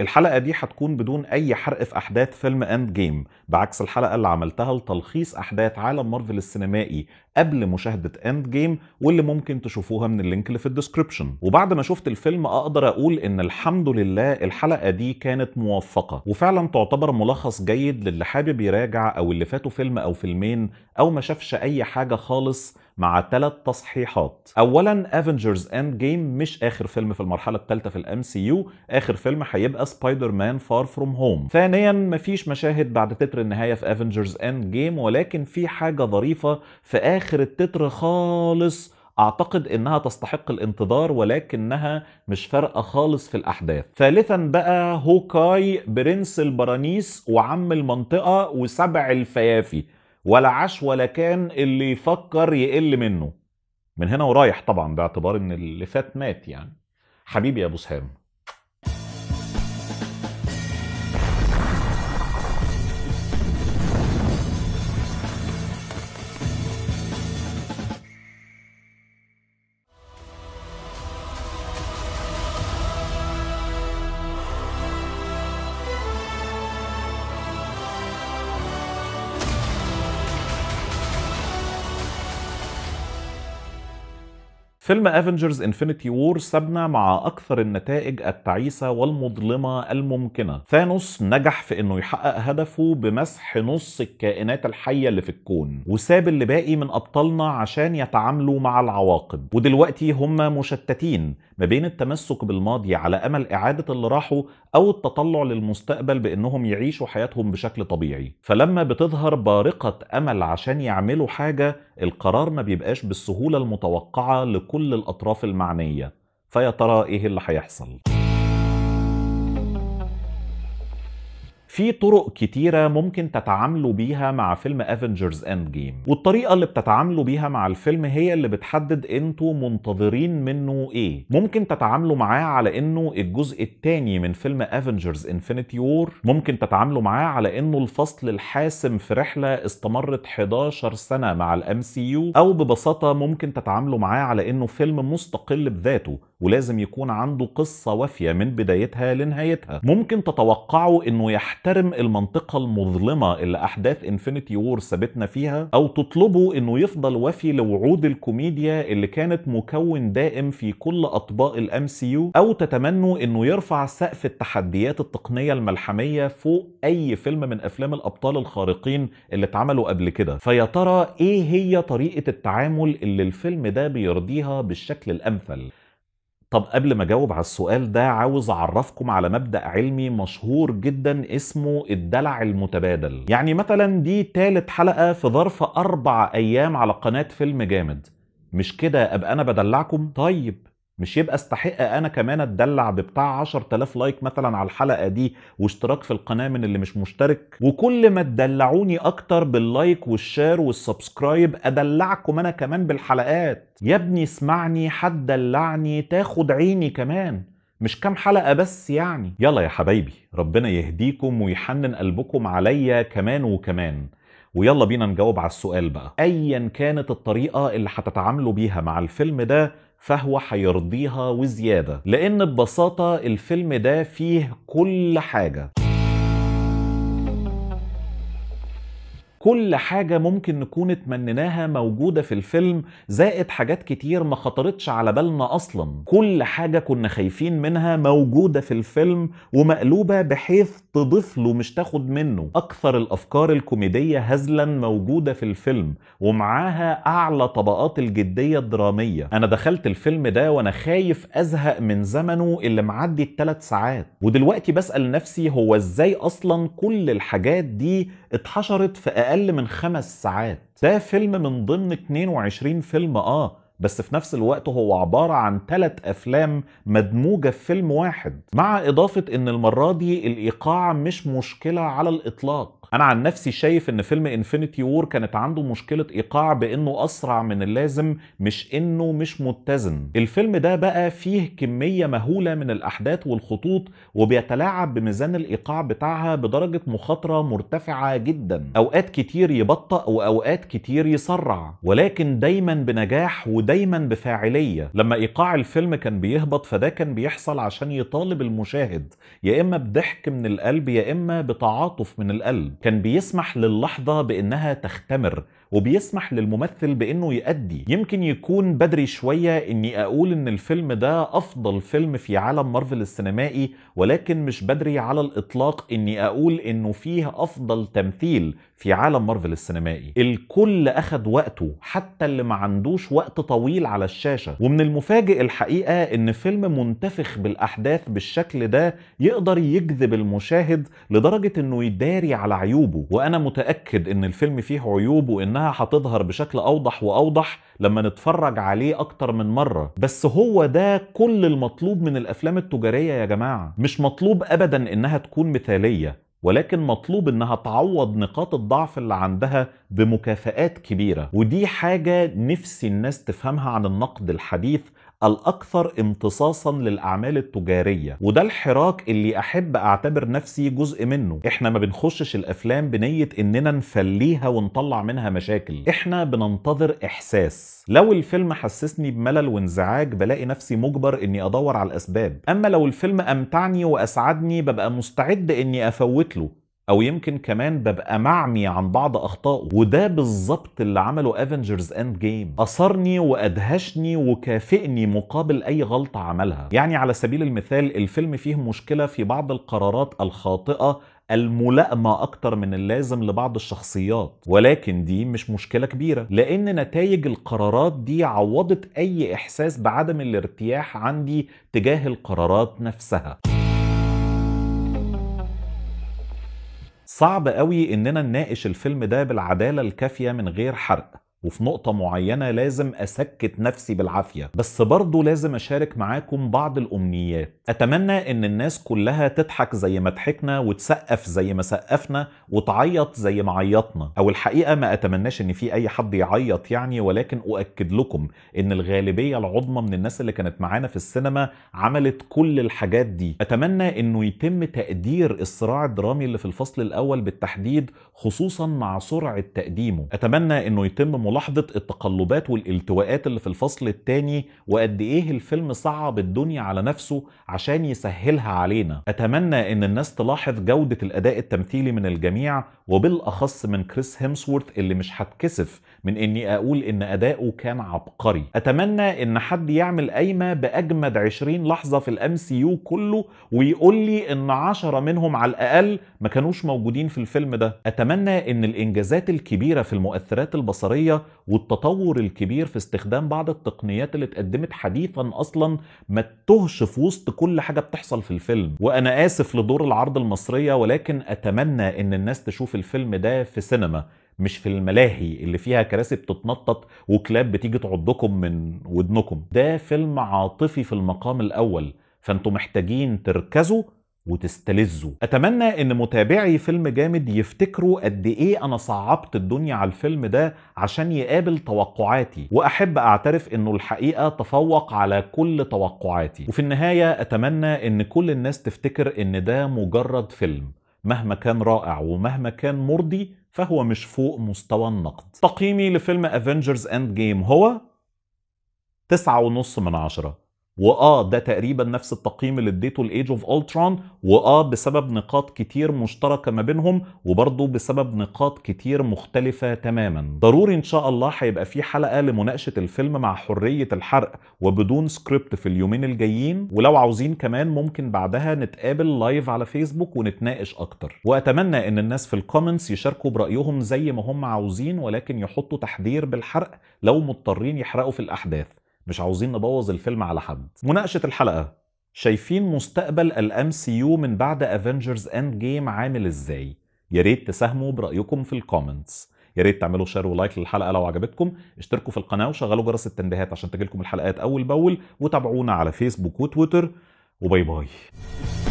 الحلقة دي هتكون بدون أي حرق في أحداث فيلم أند جيم بعكس الحلقة اللي عملتها لتلخيص أحداث عالم مارفل السينمائي قبل مشاهدة أند جيم واللي ممكن تشوفوها من اللينك اللي في الديسكربشن وبعد ما شفت الفيلم أقدر أقول إن الحمد لله الحلقة دي كانت موفقة وفعلا تعتبر ملخص جيد للي حابب يراجع أو اللي فاته فيلم أو فيلمين أو ما شافش أي حاجة خالص مع ثلاث تصحيحات اولا افنجرز اند جيم مش اخر فيلم في المرحله الثالثه في الام سي يو اخر فيلم هيبقى سبايدر مان فار فروم هوم ثانيا مفيش مشاهد بعد تتر النهايه في افنجرز اند جيم ولكن في حاجه ظريفه في اخر التتر خالص اعتقد انها تستحق الانتظار ولكنها مش فارقه خالص في الاحداث ثالثا بقى هوكاي برنس البرانيس وعم المنطقه وسبع الفيافي ولا عاش ولا كان اللي يفكر يقل منه من هنا ورايح طبعا باعتبار ان اللي فات مات يعني حبيبي يا ابو سهام فيلم افنجرز انفينيتي وور سابنا مع اكثر النتائج التعيسه والمظلمه الممكنه ثانوس نجح في انه يحقق هدفه بمسح نص الكائنات الحيه اللي في الكون وساب اللي باقي من ابطالنا عشان يتعاملوا مع العواقب ودلوقتي هم مشتتين ما بين التمسك بالماضي على امل اعاده اللي راحوا او التطلع للمستقبل بانهم يعيشوا حياتهم بشكل طبيعي فلما بتظهر بارقه امل عشان يعملوا حاجه القرار ما بيبقاش بالسهولة المتوقعة لكل الأطراف المعنية فيا ترى إيه اللي هيحصل؟ في طرق كتيرة ممكن تتعاملوا بيها مع فيلم افنجرز اند جيم والطريقة اللي بتتعاملوا بيها مع الفيلم هي اللي بتحدد انتوا منتظرين منه ايه ممكن تتعاملوا معاه على انه الجزء الثاني من فيلم افنجرز انفينيتي وور ممكن تتعاملوا معاه على انه الفصل الحاسم في رحلة استمرت 11 سنة مع الام سي يو او ببساطة ممكن تتعاملوا معاه على انه فيلم مستقل بذاته ولازم يكون عنده قصة وافية من بدايتها لنهايتها ممكن تتوقعوا انه يحترم المنطقة المظلمة اللي احداث انفينيتي وور سابتنا فيها او تطلبوا انه يفضل وفي لوعود الكوميديا اللي كانت مكون دائم في كل اطباق الام سي يو او تتمنوا انه يرفع سقف التحديات التقنية الملحمية فوق اي فيلم من افلام الابطال الخارقين اللي اتعملوا قبل كده فيا ترى ايه هي طريقة التعامل اللي الفيلم ده بيرضيها بالشكل الامثل طب قبل ما اجاوب على السؤال ده عاوز اعرفكم على مبدا علمي مشهور جدا اسمه الدلع المتبادل يعني مثلا دي تالت حلقه في ظرف اربع ايام على قناه فيلم جامد مش كده ابقى انا بدلعكم طيب مش يبقى استحق انا كمان اتدلع ببتاع 10000 لايك مثلا على الحلقه دي واشتراك في القناه من اللي مش مشترك وكل ما تدلعوني اكتر باللايك والشير والسبسكرايب ادلعكم انا كمان بالحلقات يا ابني اسمعني حد دلعني تاخد عيني كمان مش كام حلقة بس يعني يلا يا حبايبي ربنا يهديكم ويحنن قلبكم عليا كمان وكمان ويلا بينا نجاوب على السؤال بقى ايا كانت الطريقة اللي هتتعاملوا بيها مع الفيلم ده فهو حيرضيها وزيادة لأن ببساطة الفيلم ده فيه كل حاجة كل حاجه ممكن نكون اتمنيناها موجوده في الفيلم زائد حاجات كتير ما خطرتش على بالنا اصلا كل حاجه كنا خايفين منها موجوده في الفيلم ومقلوبه بحيث تضيف له مش تاخد منه اكثر الافكار الكوميديه هزلا موجوده في الفيلم ومعاها اعلى طبقات الجديه الدراميه انا دخلت الفيلم ده وانا خايف ازهق من زمنه اللي معدي الثلاث ساعات ودلوقتي بسال نفسي هو ازاي اصلا كل الحاجات دي اتحشرت في اقل من خمس ساعات ده فيلم من ضمن 22 فيلم اه بس في نفس الوقت هو عبارة عن ثلاث أفلام مدموجة في فيلم واحد مع إضافة إن المرة دي الإيقاع مش مشكلة على الإطلاق انا عن نفسي شايف ان فيلم انفينيتي وور كانت عنده مشكله ايقاع بانه اسرع من اللازم مش انه مش متزن الفيلم ده بقى فيه كميه مهوله من الاحداث والخطوط وبيتلاعب بميزان الايقاع بتاعها بدرجه مخاطره مرتفعه جدا اوقات كتير يبطأ واوقات كتير يسرع ولكن دايما بنجاح ودايما بفاعليه لما ايقاع الفيلم كان بيهبط فده كان بيحصل عشان يطالب المشاهد يا اما بضحك من القلب يا اما بتعاطف من القلب كان بيسمح للحظة بأنها تختمر وبيسمح للممثل بانه يأدي يمكن يكون بدري شوية اني اقول ان الفيلم ده افضل فيلم في عالم مارفل السينمائي ولكن مش بدري على الاطلاق اني اقول انه فيه افضل تمثيل في عالم مارفل السينمائي الكل اخد وقته حتى اللي ما عندوش وقت طويل على الشاشة ومن المفاجئ الحقيقة ان فيلم منتفخ بالاحداث بالشكل ده يقدر يجذب المشاهد لدرجة انه يداري على عيوبه وانا متأكد ان الفيلم فيه عيوب وانها انها هتظهر بشكل اوضح واوضح لما نتفرج عليه اكتر من مره بس هو ده كل المطلوب من الافلام التجاريه يا جماعه مش مطلوب ابدا انها تكون مثاليه ولكن مطلوب انها تعوض نقاط الضعف اللي عندها بمكافآت كبيره ودي حاجه نفسي الناس تفهمها عن النقد الحديث الأكثر امتصاصا للأعمال التجارية وده الحراك اللي أحب أعتبر نفسي جزء منه إحنا ما بنخشش الأفلام بنية إننا نفليها ونطلع منها مشاكل إحنا بننتظر إحساس لو الفيلم حسسني بملل وانزعاج بلاقي نفسي مجبر إني أدور على الأسباب أما لو الفيلم أمتعني وأسعدني ببقى مستعد إني أفوت له او يمكن كمان ببقى معمي عن بعض اخطائه وده بالظبط اللي عمله افنجرز اند جيم اثرني وادهشني وكافئني مقابل اي غلطه عملها يعني على سبيل المثال الفيلم فيه مشكله في بعض القرارات الخاطئه الملائمة أكتر من اللازم لبعض الشخصيات ولكن دي مش مشكلة كبيرة لأن نتائج القرارات دي عوضت أي إحساس بعدم الارتياح عندي تجاه القرارات نفسها صعب قوي اننا نناقش الفيلم ده بالعداله الكافيه من غير حرق وفي نقطة معينة لازم أسكت نفسي بالعافية بس برضه لازم أشارك معاكم بعض الأمنيات أتمنى إن الناس كلها تضحك زي ما ضحكنا وتسقف زي ما سقفنا وتعيط زي ما عيطنا أو الحقيقة ما أتمناش إن في أي حد يعيط يعني ولكن أؤكد لكم إن الغالبية العظمى من الناس اللي كانت معانا في السينما عملت كل الحاجات دي أتمنى إنه يتم تقدير الصراع الدرامي اللي في الفصل الأول بالتحديد خصوصا مع سرعة تقديمه أتمنى إنه يتم ملاحظة التقلبات والالتواءات اللي في الفصل الثاني وقد ايه الفيلم صعب الدنيا على نفسه عشان يسهلها علينا اتمنى ان الناس تلاحظ جودة الاداء التمثيلي من الجميع وبالاخص من كريس هيمسورث اللي مش هتكسف من اني اقول ان اداؤه كان عبقري اتمنى ان حد يعمل قايمة باجمد 20 لحظة في الام سي يو كله ويقول لي ان 10 منهم على الاقل ما كانوش موجودين في الفيلم ده اتمنى ان الانجازات الكبيرة في المؤثرات البصرية والتطور الكبير في استخدام بعض التقنيات اللي اتقدمت حديثا اصلا ما تتهش في وسط كل حاجه بتحصل في الفيلم وانا اسف لدور العرض المصريه ولكن اتمنى ان الناس تشوف الفيلم ده في سينما مش في الملاهي اللي فيها كراسي بتتنطط وكلاب بتيجي تعضكم من ودنكم ده فيلم عاطفي في المقام الاول فانتم محتاجين تركزوا وتستلذه اتمنى ان متابعي فيلم جامد يفتكروا قد ايه انا صعبت الدنيا على الفيلم ده عشان يقابل توقعاتي واحب اعترف انه الحقيقه تفوق على كل توقعاتي وفي النهايه اتمنى ان كل الناس تفتكر ان ده مجرد فيلم مهما كان رائع ومهما كان مرضي فهو مش فوق مستوى النقد تقييمي لفيلم افنجرز اند جيم هو تسعة ونص من عشرة واه ده تقريبا نفس التقييم اللي اديته لايج اوف اولترون واه بسبب نقاط كتير مشتركه ما بينهم وبرضه بسبب نقاط كتير مختلفه تماما ضروري ان شاء الله هيبقى في حلقه لمناقشه الفيلم مع حريه الحرق وبدون سكريبت في اليومين الجايين ولو عاوزين كمان ممكن بعدها نتقابل لايف على فيسبوك ونتناقش اكتر واتمنى ان الناس في الكومنتس يشاركوا برايهم زي ما هم عاوزين ولكن يحطوا تحذير بالحرق لو مضطرين يحرقوا في الاحداث مش عاوزين نبوظ الفيلم على حد مناقشه الحلقه شايفين مستقبل الام سي يو من بعد افنجرز اند جيم عامل ازاي يا ريت تساهموا برايكم في الكومنتس يا ريت تعملوا شير ولايك للحلقه لو عجبتكم اشتركوا في القناه وشغلوا جرس التنبيهات عشان تجيلكم الحلقات اول باول وتابعونا على فيسبوك وتويتر وباي باي